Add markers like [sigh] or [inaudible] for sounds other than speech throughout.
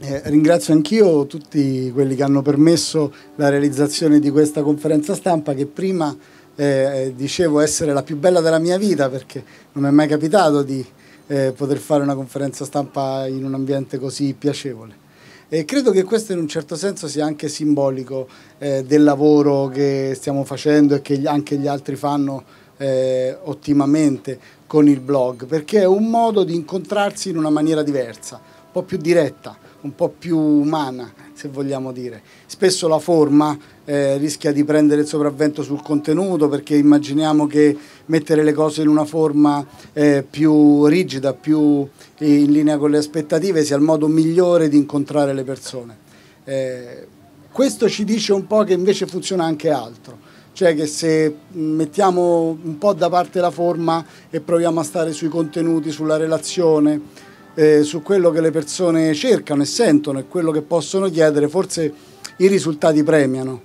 Eh, ringrazio anch'io tutti quelli che hanno permesso la realizzazione di questa conferenza stampa che prima eh, eh dicevo essere la più bella della mia vita perché non mi è mai capitato di eh, poter fare una conferenza stampa in un ambiente così piacevole. E credo che questo in un certo senso sia anche simbolico eh, del lavoro che stiamo facendo e che anche gli altri fanno eh, ottimamente con il blog, perché è un modo di incontrarsi in una maniera diversa po' più diretta, un po' più umana, se vogliamo dire. Spesso la forma eh, rischia di prendere il sopravvento sul contenuto perché immaginiamo che mettere le cose in una forma eh, più rigida, più in linea con le aspettative sia il modo migliore di incontrare le persone. Eh, questo ci dice un po' che invece funziona anche altro, cioè che se mettiamo un po' da parte la forma e proviamo a stare sui contenuti, sulla relazione, eh, su quello che le persone cercano e sentono e quello che possono chiedere, forse i risultati premiano.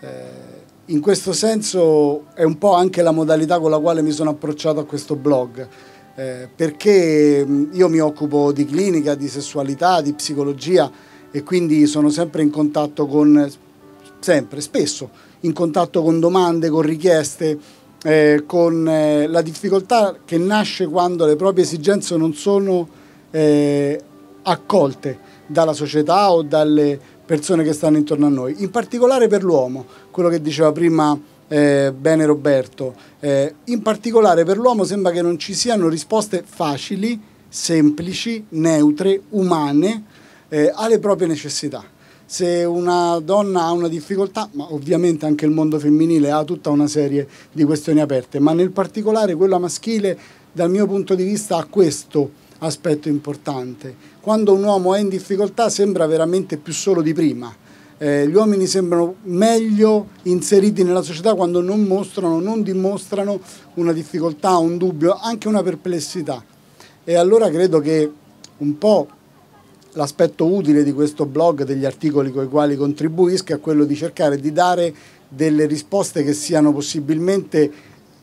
Eh, in questo senso è un po' anche la modalità con la quale mi sono approcciato a questo blog, eh, perché io mi occupo di clinica, di sessualità, di psicologia e quindi sono sempre in contatto con, sempre, spesso, in contatto con domande, con richieste, eh, con eh, la difficoltà che nasce quando le proprie esigenze non sono eh, accolte dalla società o dalle persone che stanno intorno a noi, in particolare per l'uomo, quello che diceva prima eh, bene Roberto, eh, in particolare per l'uomo sembra che non ci siano risposte facili, semplici, neutre, umane eh, alle proprie necessità. Se una donna ha una difficoltà, ma ovviamente anche il mondo femminile ha tutta una serie di questioni aperte, ma nel particolare quella maschile dal mio punto di vista ha questo aspetto importante. Quando un uomo è in difficoltà sembra veramente più solo di prima. Eh, gli uomini sembrano meglio inseriti nella società quando non mostrano, non dimostrano una difficoltà, un dubbio, anche una perplessità. E allora credo che un po' l'aspetto utile di questo blog, degli articoli con i quali contribuisca, è quello di cercare di dare delle risposte che siano possibilmente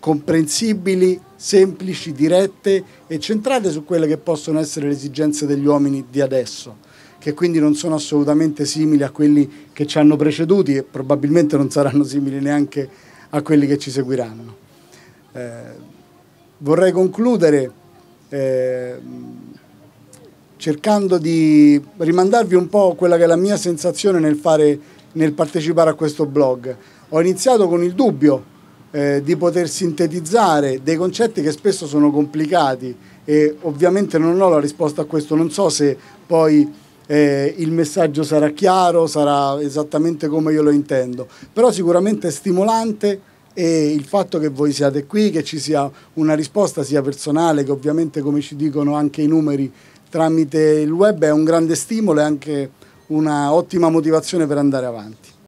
comprensibili, semplici, dirette e centrate su quelle che possono essere le esigenze degli uomini di adesso, che quindi non sono assolutamente simili a quelli che ci hanno preceduti e probabilmente non saranno [laughs] simili neanche a quelli che ci seguiranno. Eh, vorrei concludere eh, cercando di rimandarvi un po' quella che è la mia sensazione nel, fare, nel partecipare a questo blog. Ho iniziato con il dubbio eh, di poter sintetizzare dei concetti che spesso sono complicati e ovviamente non ho la risposta a questo, non so se poi... Eh, il messaggio sarà chiaro, sarà esattamente come io lo intendo, però sicuramente è stimolante e il fatto che voi siate qui, che ci sia una risposta sia personale che ovviamente come ci dicono anche i numeri tramite il web è un grande stimolo e anche una ottima motivazione per andare avanti.